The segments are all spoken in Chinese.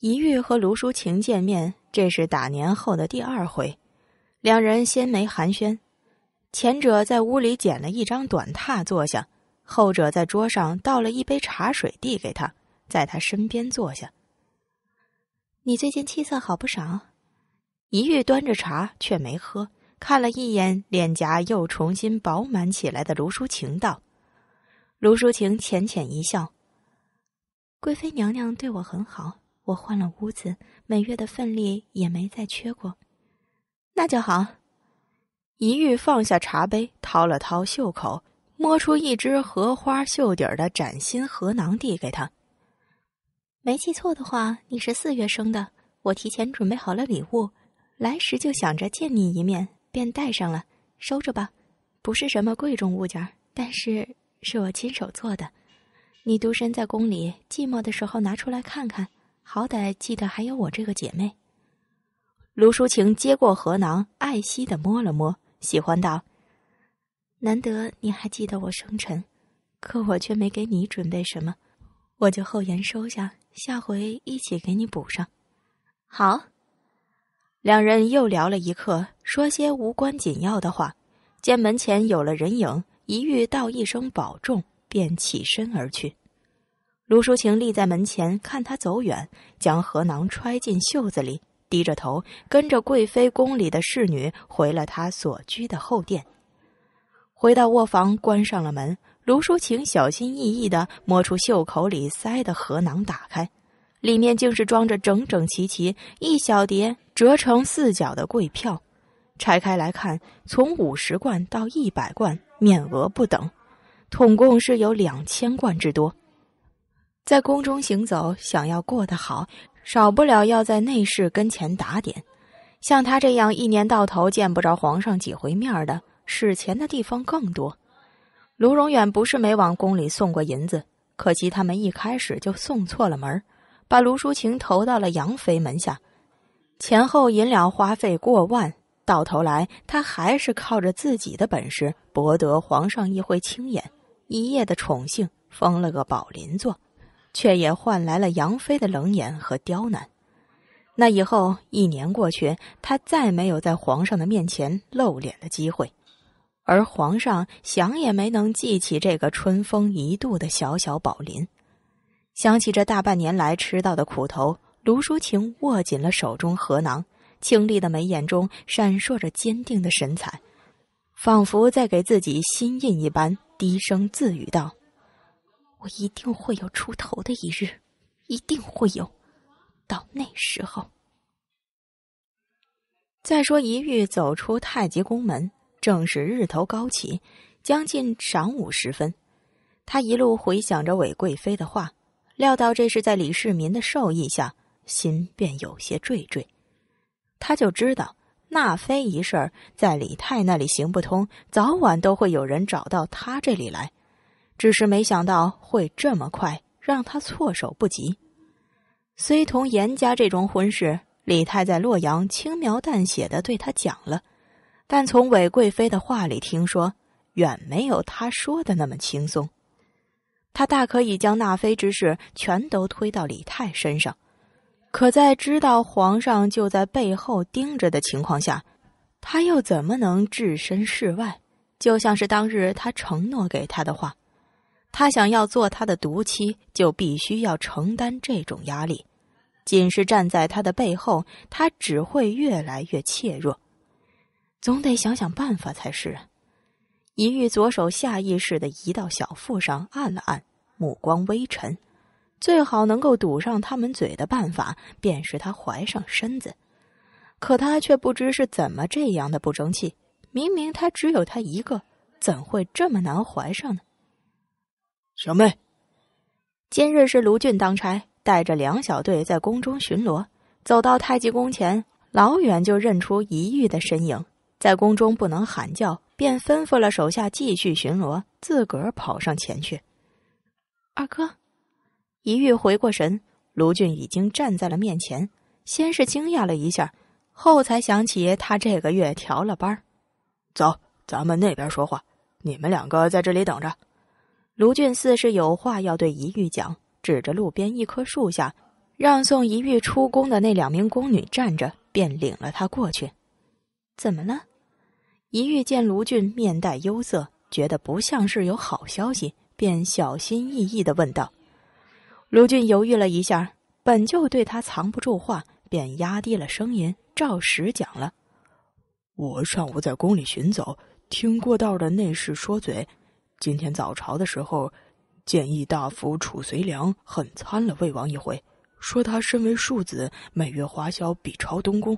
一玉和卢淑琴见面，这是打年后的第二回。两人先没寒暄，前者在屋里捡了一张短榻坐下，后者在桌上倒了一杯茶水递给他，在他身边坐下。你最近气色好不少。一玉端着茶却没喝，看了一眼脸颊又重新饱满起来的卢淑琴，道：“卢淑琴，浅浅一笑，贵妃娘娘对我很好。”我换了屋子，每月的份例也没再缺过，那就好。一玉放下茶杯，掏了掏袖口，摸出一只荷花袖底儿的崭新荷囊，递给他。没记错的话，你是四月生的，我提前准备好了礼物，来时就想着见你一面，便带上了，收着吧。不是什么贵重物件，但是是我亲手做的，你独身在宫里寂寞的时候拿出来看看。好歹记得还有我这个姐妹。卢淑琴接过荷囊，爱惜的摸了摸，喜欢道：“难得你还记得我生辰，可我却没给你准备什么，我就厚颜收下，下回一起给你补上。”好。两人又聊了一刻，说些无关紧要的话，见门前有了人影，一遇道一声保重，便起身而去。卢淑琴立在门前，看他走远，将荷囊揣进袖子里，低着头跟着贵妃宫里的侍女回了她所居的后殿。回到卧房，关上了门，卢淑琴小心翼翼地摸出袖口里塞的荷囊，打开，里面竟是装着整整齐齐一小叠折成四角的贵票，拆开来看，从五十贯到一百贯，面额不等，统共是有两千贯之多。在宫中行走，想要过得好，少不了要在内侍跟前打点。像他这样一年到头见不着皇上几回面的，使钱的地方更多。卢荣远不是没往宫里送过银子，可惜他们一开始就送错了门，把卢淑琴投到了杨妃门下，前后银两花费过万，到头来他还是靠着自己的本事博得皇上一回青眼，一夜的宠幸，封了个宝林座。却也换来了杨妃的冷眼和刁难。那以后一年过去，他再没有在皇上的面前露脸的机会，而皇上想也没能记起这个春风一度的小小宝林。想起这大半年来吃到的苦头，卢淑琴握紧了手中荷囊，清丽的眉眼中闪烁着坚定的神采，仿佛在给自己心印一般，低声自语道。我一定会有出头的一日，一定会有。到那时候，再说。一玉走出太极宫门，正是日头高起，将近晌午时分。他一路回想着韦贵妃的话，料到这是在李世民的授意下，心便有些惴惴。他就知道纳妃一事在李泰那里行不通，早晚都会有人找到他这里来。只是没想到会这么快，让他措手不及。虽同严家这桩婚事，李泰在洛阳轻描淡写的对他讲了，但从韦贵妃的话里听说，远没有他说的那么轻松。他大可以将纳妃之事全都推到李泰身上，可在知道皇上就在背后盯着的情况下，他又怎么能置身事外？就像是当日他承诺给他的话。他想要做他的毒妻，就必须要承担这种压力。仅是站在他的背后，他只会越来越怯弱。总得想想办法才是。一玉左手下意识的移到小腹上按了按，目光微沉。最好能够堵上他们嘴的办法，便是他怀上身子。可他却不知是怎么这样的不争气。明明他只有他一个，怎会这么难怀上呢？小妹，今日是卢俊当差，带着两小队在宫中巡逻。走到太极宫前，老远就认出一玉的身影。在宫中不能喊叫，便吩咐了手下继续巡逻，自个儿跑上前去。二哥，一玉回过神，卢俊已经站在了面前。先是惊讶了一下，后才想起他这个月调了班。走，咱们那边说话。你们两个在这里等着。卢俊似是有话要对宜玉讲，指着路边一棵树下，让送宜玉出宫的那两名宫女站着，便领了她过去。怎么了？宜玉见卢俊面带忧色，觉得不像是有好消息，便小心翼翼地问道。卢俊犹豫了一下，本就对他藏不住话，便压低了声音，照实讲了：“我上午在宫里巡走，听过道的内侍说嘴。”今天早朝的时候，建议大夫褚遂良很参了魏王一回，说他身为庶子，每月花销比朝东宫，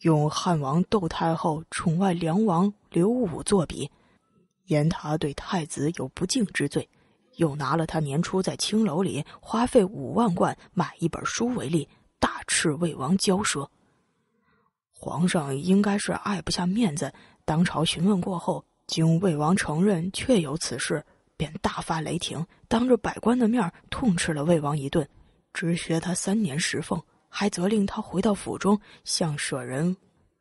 用汉王窦太后宠爱梁王刘武作比，言他对太子有不敬之罪，又拿了他年初在青楼里花费五万贯买一本书为例，大斥魏王骄奢。皇上应该是爱不下面子，当朝询问过后。经魏王承认确有此事，便大发雷霆，当着百官的面痛斥了魏王一顿，只削他三年食俸，还责令他回到府中向舍人、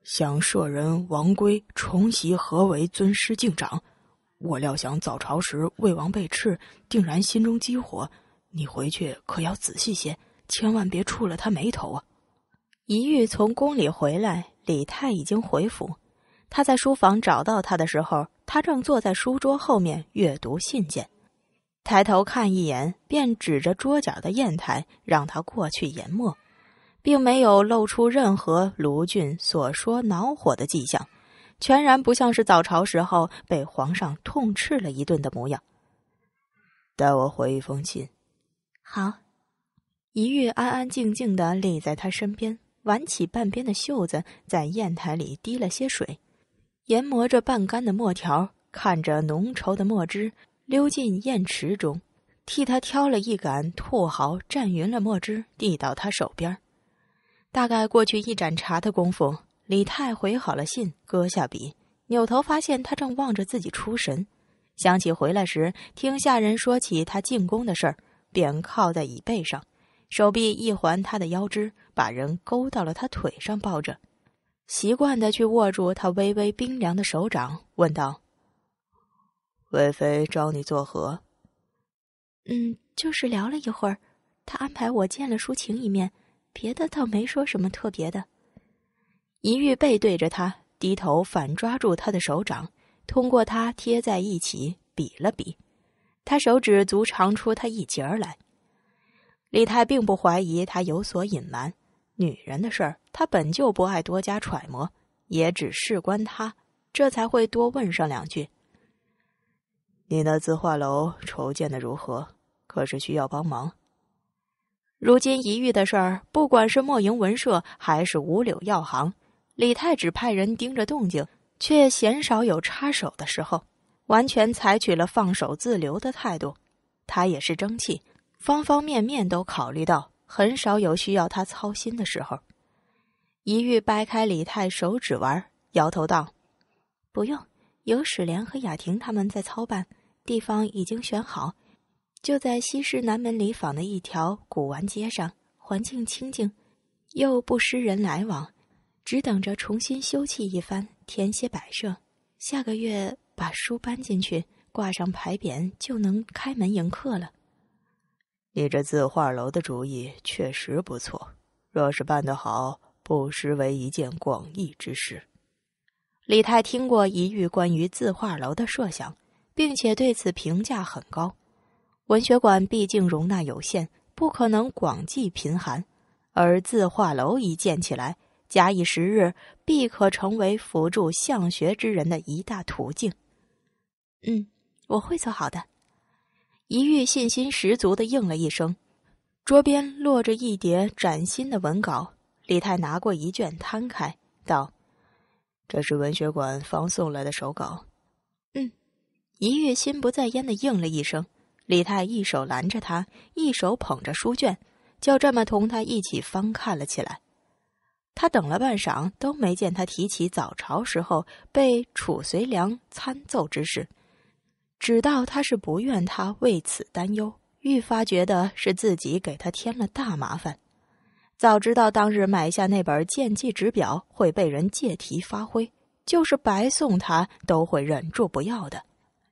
向舍人王规重袭何为尊师敬长。我料想早朝时魏王被斥，定然心中激火，你回去可要仔细些，千万别触了他眉头啊！一遇从宫里回来，李泰已经回府，他在书房找到他的时候。他正坐在书桌后面阅读信件，抬头看一眼，便指着桌角的砚台让他过去研墨，并没有露出任何卢俊所说恼火的迹象，全然不像是早朝时候被皇上痛斥了一顿的模样。待我回一封信。好，一玉安安静静的立在他身边，挽起半边的袖子，在砚台里滴了些水。研磨着半干的墨条，看着浓稠的墨汁溜进砚池中，替他挑了一杆兔毫，蘸匀了墨汁，递到他手边。大概过去一盏茶的功夫，李太回好了信，搁下笔，扭头发现他正望着自己出神，想起回来时听下人说起他进宫的事儿，便靠在椅背上，手臂一环他的腰肢，把人勾到了他腿上抱着。习惯的去握住他微微冰凉的手掌，问道：“魏妃找你作何？”“嗯，就是聊了一会儿，他安排我见了淑晴一面，别的倒没说什么特别的。”一玉背对着他，低头反抓住他的手掌，通过他贴在一起比了比，他手指足长出他一截儿来。李太并不怀疑他有所隐瞒。女人的事儿，他本就不爱多加揣摩，也只事关他，这才会多问上两句。你那字画楼筹建的如何？可是需要帮忙？如今一遇的事儿，不管是墨莹文社还是五柳药行，李太只派人盯着动静，却鲜少有插手的时候，完全采取了放手自流的态度。他也是争气，方方面面都考虑到。很少有需要他操心的时候。一玉掰开李太手指玩，摇头道：“不用，有史莲和雅婷他们在操办，地方已经选好，就在西市南门里坊的一条古玩街上，环境清静，又不失人来往，只等着重新修葺一番，添些摆设，下个月把书搬进去，挂上牌匾，就能开门迎客了。”你这字画楼的主意确实不错，若是办得好，不失为一件广义之事。李太听过一遇关于字画楼的设想，并且对此评价很高。文学馆毕竟容纳有限，不可能广济贫寒，而字画楼一建起来，假以时日，必可成为辅助向学之人的一大途径。嗯，我会做好的。一玉信心十足的应了一声，桌边落着一叠崭新的文稿。李太拿过一卷，摊开道：“这是文学馆方送来的手稿。”“嗯。”一玉心不在焉的应了一声。李太一手拦着他，一手捧着书卷，就这么同他一起翻看了起来。他等了半晌，都没见他提起早朝时候被褚遂良参奏之事。只道他是不愿他为此担忧，愈发觉得是自己给他添了大麻烦。早知道当日买下那本《剑技指表》会被人借题发挥，就是白送他都会忍住不要的。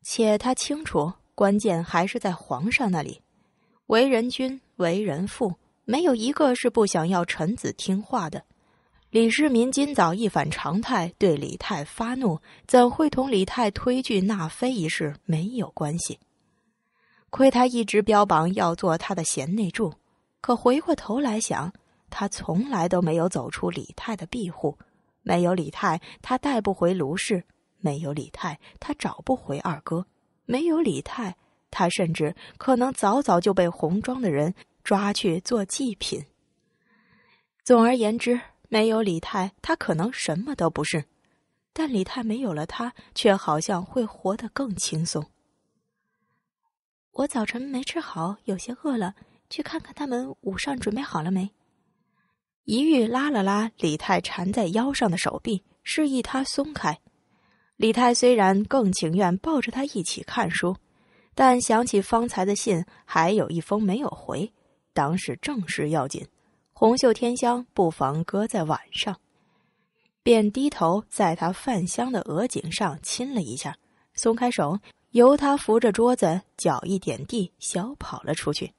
且他清楚，关键还是在皇上那里。为人君，为人父，没有一个是不想要臣子听话的。李世民今早一反常态对李泰发怒，怎会同李泰推拒纳妃一事没有关系？亏他一直标榜要做他的贤内助，可回过头来想，他从来都没有走出李泰的庇护。没有李泰，他带不回卢氏；没有李泰，他找不回二哥；没有李泰，他甚至可能早早就被红庄的人抓去做祭品。总而言之。没有李泰，他可能什么都不是；但李泰没有了他，却好像会活得更轻松。我早晨没吃好，有些饿了，去看看他们午膳准备好了没。一玉拉了拉李泰缠在腰上的手臂，示意他松开。李泰虽然更情愿抱着他一起看书，但想起方才的信，还有一封没有回，当时正事要紧。红袖添香，不妨搁在晚上，便低头在他泛香的额颈上亲了一下，松开手，由他扶着桌子，脚一点地，小跑了出去。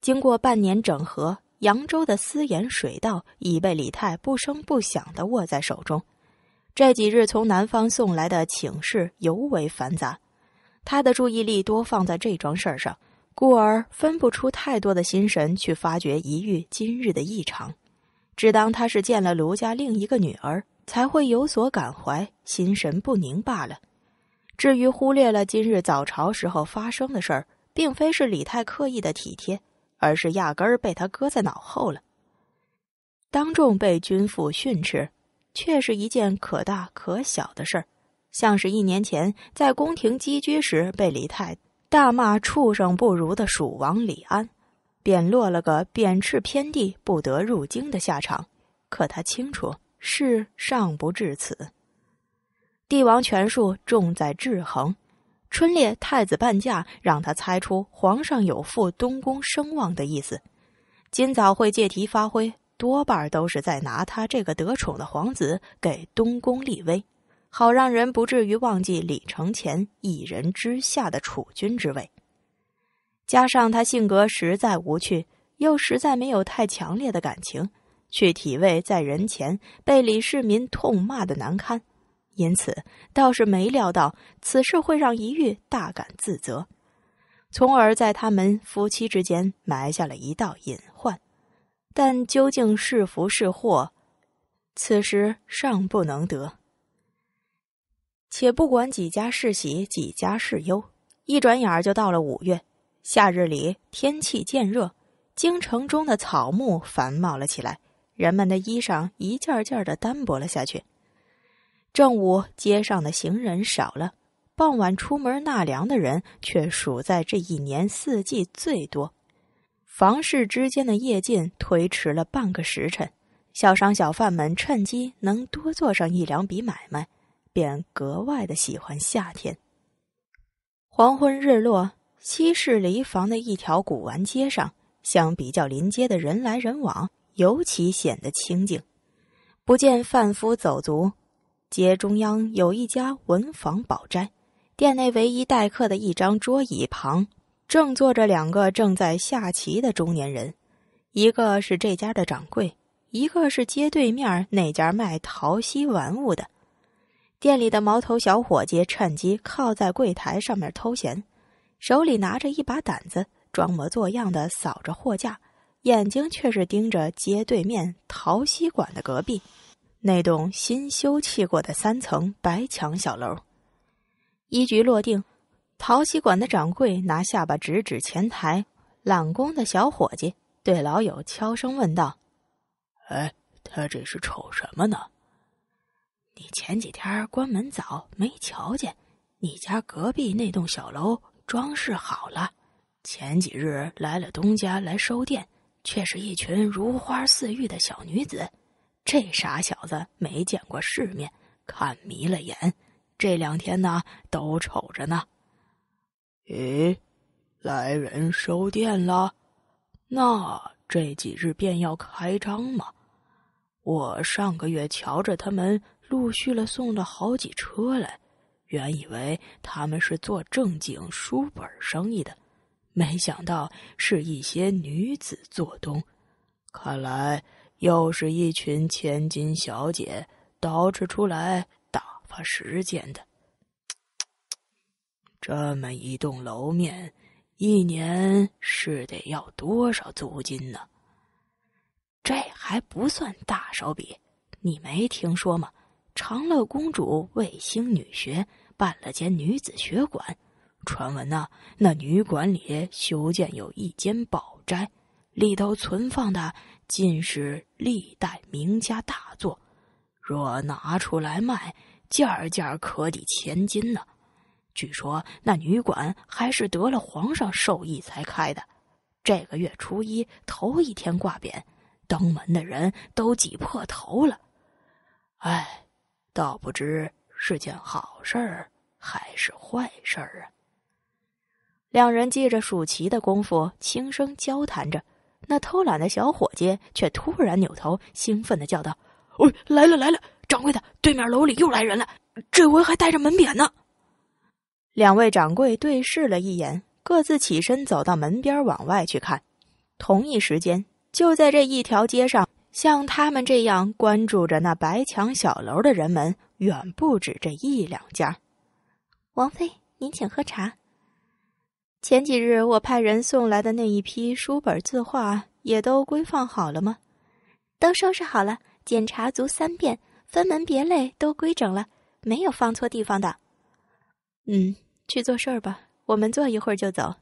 经过半年整合，扬州的私盐水道已被李泰不声不响的握在手中。这几日从南方送来的请示尤为繁杂，他的注意力多放在这桩事儿上。故而分不出太多的心神去发掘一遇今日的异常，只当他是见了卢家另一个女儿才会有所感怀，心神不宁罢了。至于忽略了今日早朝时候发生的事儿，并非是李太刻意的体贴，而是压根儿被他搁在脑后了。当众被君父训斥，却是一件可大可小的事儿，像是一年前在宫廷寄居时被李太。大骂畜生不如的蜀王李安，便落了个贬斥偏地不得入京的下场。可他清楚，事尚不至此。帝王权术重在制衡，春猎太子半驾，让他猜出皇上有负东宫声望的意思。今早会借题发挥，多半都是在拿他这个得宠的皇子给东宫立威。好让人不至于忘记李承乾一人之下的储君之位。加上他性格实在无趣，又实在没有太强烈的感情去体味在人前被李世民痛骂的难堪，因此倒是没料到此事会让一玉大感自责，从而在他们夫妻之间埋下了一道隐患。但究竟是福是祸，此时尚不能得。且不管几家是喜几家是忧，一转眼儿就到了五月。夏日里天气渐热，京城中的草木繁茂了起来，人们的衣裳一件件的单薄了下去。正午街上的行人少了，傍晚出门纳凉的人却数在这一年四季最多。房市之间的夜禁推迟了半个时辰，小商小贩们趁机能多做上一两笔买卖。便格外的喜欢夏天。黄昏日落，西市离房的一条古玩街上，相比较临街的人来人往，尤其显得清静，不见贩夫走卒。街中央有一家文房宝斋，店内唯一待客的一张桌椅旁，正坐着两个正在下棋的中年人，一个是这家的掌柜，一个是街对面那家卖陶器玩物的。店里的毛头小伙计趁机靠在柜台上面偷闲，手里拿着一把掸子，装模作样的扫着货架，眼睛却是盯着街对面陶溪馆的隔壁那栋新修砌过的三层白墙小楼。一局落定，陶溪馆的掌柜拿下巴直指前台揽工的小伙计，对老友悄声问道：“哎，他这是瞅什么呢？”你前几天关门早，没瞧见。你家隔壁那栋小楼装饰好了，前几日来了东家来收店，却是一群如花似玉的小女子。这傻小子没见过世面，看迷了眼。这两天呢，都瞅着呢。咦，来人收店了？那这几日便要开张吗？我上个月瞧着他们。陆续了送了好几车来，原以为他们是做正经书本生意的，没想到是一些女子做东，看来又是一群千金小姐捯饬出来打发时间的。啧啧啧，这么一栋楼面，一年是得要多少租金呢？这还不算大手笔，你没听说吗？长乐公主卫星女学，办了间女子学馆。传闻呢，那女馆里修建有一间宝斋，里头存放的尽是历代名家大作。若拿出来卖，件件可抵千金呢。据说那女馆还是得了皇上授意才开的。这个月初一头一天挂匾，登门的人都挤破头了。哎。倒不知是件好事儿还是坏事儿啊！两人借着数棋的功夫轻声交谈着，那偷懒的小伙计却突然扭头，兴奋的叫道：“哦，来了来了！掌柜的，对面楼里又来人了，这回还带着门匾呢！”两位掌柜对视了一眼，各自起身走到门边往外去看。同一时间，就在这一条街上。像他们这样关注着那白墙小楼的人们，远不止这一两家。王妃，您请喝茶。前几日我派人送来的那一批书本、字画，也都归放好了吗？都收拾好了，检查足三遍，分门别类都规整了，没有放错地方的。嗯，去做事儿吧，我们坐一会儿就走。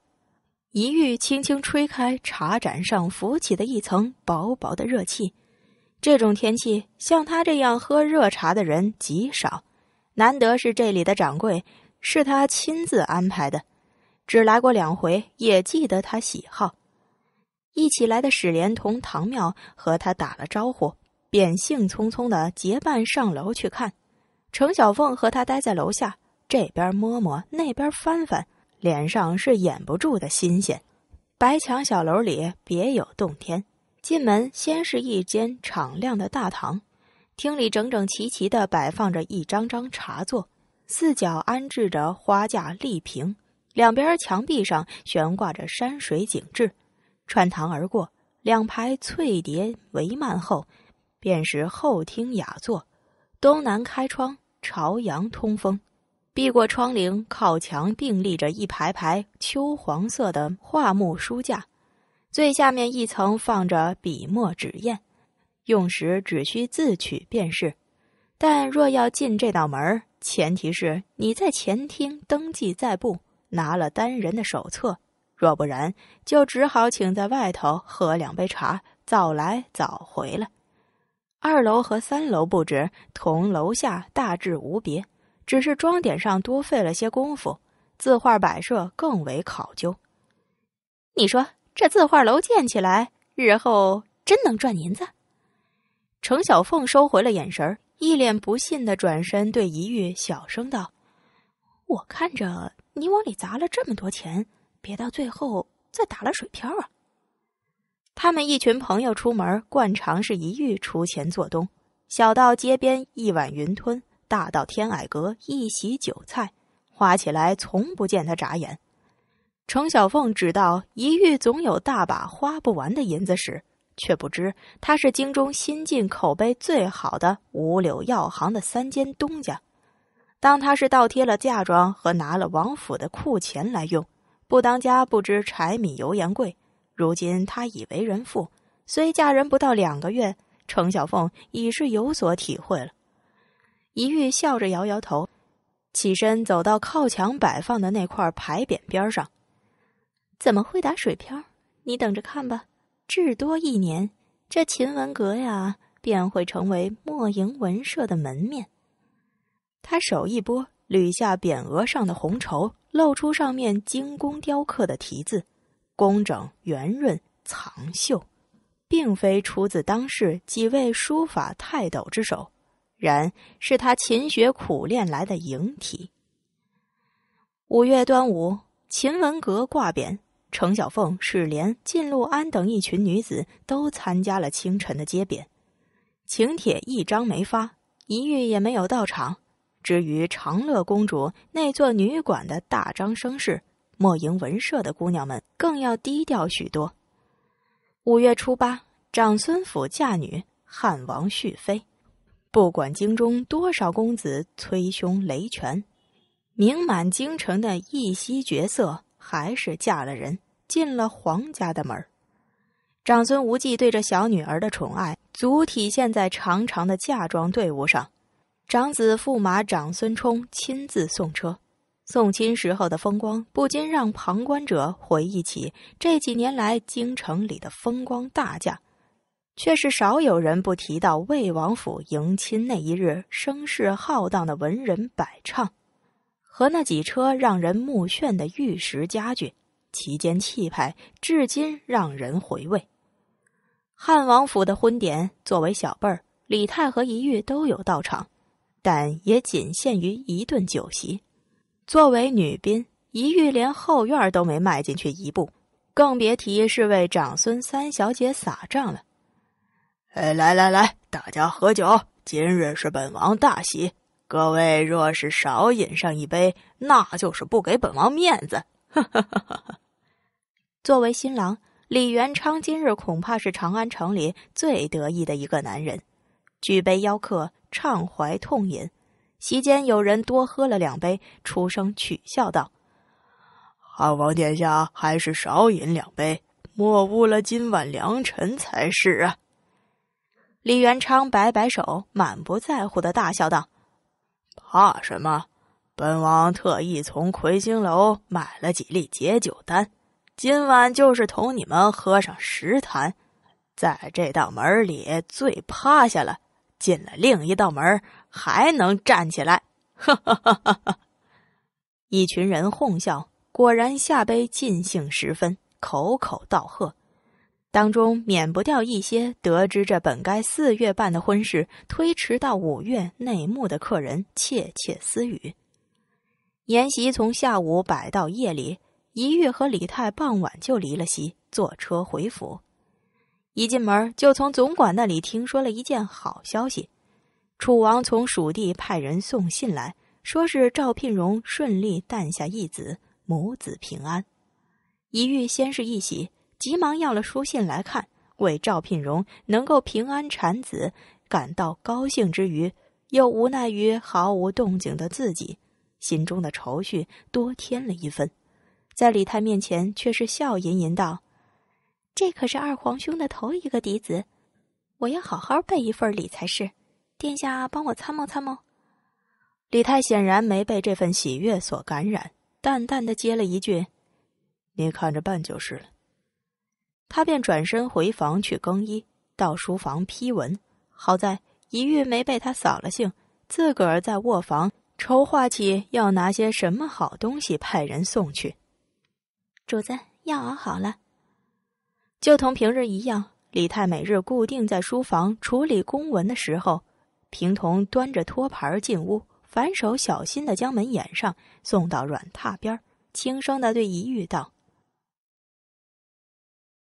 一玉轻轻吹开茶盏上浮起的一层薄薄的热气。这种天气，像他这样喝热茶的人极少，难得是这里的掌柜是他亲自安排的，只来过两回，也记得他喜好。一起来的史莲、同唐妙和他打了招呼，便兴匆匆的结伴上楼去看。程小凤和他待在楼下，这边摸摸，那边翻翻，脸上是掩不住的新鲜。白墙小楼里别有洞天。进门先是一间敞亮的大堂，厅里整整齐齐的摆放着一张张茶座，四角安置着花架、立屏，两边墙壁上悬挂着山水景致。穿堂而过，两排翠蝶帷幔后，便是后厅雅座，东南开窗，朝阳通风。避过窗棂，靠墙并立着一排排秋黄色的桦木书架。最下面一层放着笔墨纸砚，用时只需自取便是。但若要进这道门前提是你在前厅登记在簿，拿了单人的手册。若不然，就只好请在外头喝两杯茶，早来早回了。二楼和三楼布置同楼下大致无别，只是装点上多费了些功夫，字画摆设更为考究。你说。这字画楼建起来，日后真能赚银子。程小凤收回了眼神，一脸不信的转身对一玉小声道：“我看着你往里砸了这么多钱，别到最后再打了水漂啊！”他们一群朋友出门惯常是一玉出钱做东，小到街边一碗云吞，大到天矮阁一席酒菜，花起来从不见他眨眼。程小凤只道一玉总有大把花不完的银子使，却不知他是京中新晋口碑最好的五柳药行的三间东家。当他是倒贴了嫁妆和拿了王府的库钱来用，不当家不知柴米油盐贵。如今他已为人妇，虽嫁人不到两个月，程小凤已是有所体会了。一玉笑着摇摇头，起身走到靠墙摆放的那块牌匾边上。怎么会打水漂？你等着看吧，至多一年，这秦文阁呀便会成为莫营文社的门面。他手一拨，捋下匾额上的红绸，露出上面精工雕刻的题字，工整圆润，藏秀，并非出自当世几位书法泰斗之手，然是他勤学苦练来的蝇体。五月端午，秦文阁挂匾。程小凤、史莲、靳露安等一群女子都参加了清晨的街边，请帖一张没发，一玉也没有到场。至于长乐公主那座女馆的大张声势，莫盈文社的姑娘们更要低调许多。五月初八，长孙府嫁女，汉王续妃。不管京中多少公子催兄雷拳，名满京城的一席角色。还是嫁了人，进了皇家的门长孙无忌对这小女儿的宠爱，足体现在长长的嫁妆队伍上。长子驸马长孙冲亲自送车，送亲时候的风光，不禁让旁观者回忆起这几年来京城里的风光大嫁，却是少有人不提到魏王府迎亲那一日声势浩荡的文人百唱。和那几车让人目眩的玉石家具，其间气派至今让人回味。汉王府的婚典，作为小辈儿，李泰和一玉都有到场，但也仅限于一顿酒席。作为女宾，一玉连后院都没迈进去一步，更别提是为长孙三小姐撒帐了。来来来，大家喝酒，今日是本王大喜。各位若是少饮上一杯，那就是不给本王面子。作为新郎，李元昌今日恐怕是长安城里最得意的一个男人。举杯邀客，畅怀痛饮。席间有人多喝了两杯，出声取笑道：“汉王殿下还是少饮两杯，莫误了今晚良辰才是啊。”李元昌摆摆手，满不在乎的大笑道。怕什么？本王特意从魁星楼买了几粒解酒丹，今晚就是同你们喝上十坛，在这道门里醉趴下了，进了另一道门还能站起来。哈哈哈哈！哈，一群人哄笑，果然下杯尽兴十分，口口道贺。当中免不掉一些得知这本该四月办的婚事推迟到五月内幕的客人窃窃私语。筵席从下午摆到夜里，一玉和李泰傍晚就离了席，坐车回府。一进门就从总管那里听说了一件好消息：楚王从蜀地派人送信来说是赵聘荣顺利诞下一子，母子平安。一玉先是一喜。急忙要了书信来看，为赵聘荣能够平安产子感到高兴之余，又无奈于毫无动静的自己，心中的愁绪多添了一分。在李泰面前，却是笑吟吟道：“这可是二皇兄的头一个嫡子，我要好好备一份礼才是。殿下帮我参谋参谋。”李泰显然没被这份喜悦所感染，淡淡的接了一句：“你看着办就是了。”他便转身回房去更衣，到书房批文。好在一玉没被他扫了兴，自个儿在卧房筹划起要拿些什么好东西派人送去。主子药熬好了，就同平日一样，李太每日固定在书房处理公文的时候，平童端着托盘进屋，反手小心的将门掩上，送到软榻边，轻声的对一玉道。